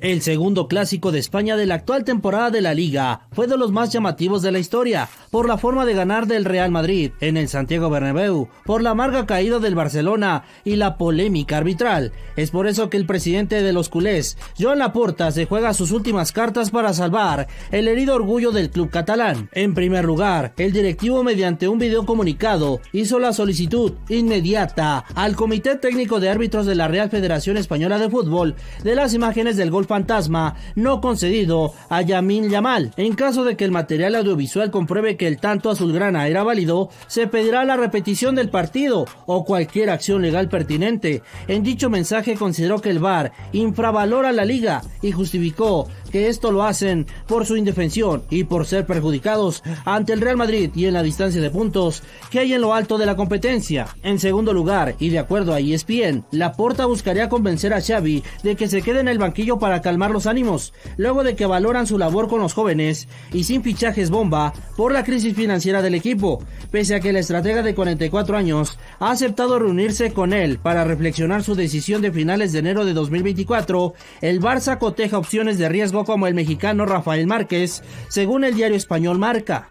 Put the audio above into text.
El segundo clásico de España de la actual temporada de la liga fue de los más llamativos de la historia, por la forma de ganar del Real Madrid en el Santiago Bernabéu, por la amarga caída del Barcelona y la polémica arbitral. Es por eso que el presidente de los culés, Joan Laporta, se juega sus últimas cartas para salvar el herido orgullo del club catalán. En primer lugar, el directivo mediante un video comunicado hizo la solicitud inmediata al Comité Técnico de Árbitros de la Real Federación Española de Fútbol de las imágenes del gol fantasma no concedido a Yamil Yamal. En caso de que el material audiovisual compruebe que el tanto azulgrana era válido, se pedirá la repetición del partido o cualquier acción legal pertinente. En dicho mensaje consideró que el VAR infravalora la liga y justificó que esto lo hacen por su indefensión y por ser perjudicados ante el Real Madrid y en la distancia de puntos que hay en lo alto de la competencia. En segundo lugar, y de acuerdo a ESPN, Laporta buscaría convencer a Xavi de que se quede en el banquillo para calmar los ánimos, luego de que valoran su labor con los jóvenes y sin fichajes bomba por la crisis financiera del equipo, pese a que la estratega de 44 años ha aceptado reunirse con él para reflexionar su decisión de finales de enero de 2024, el Barça coteja opciones de riesgo como el mexicano Rafael Márquez, según el diario español Marca.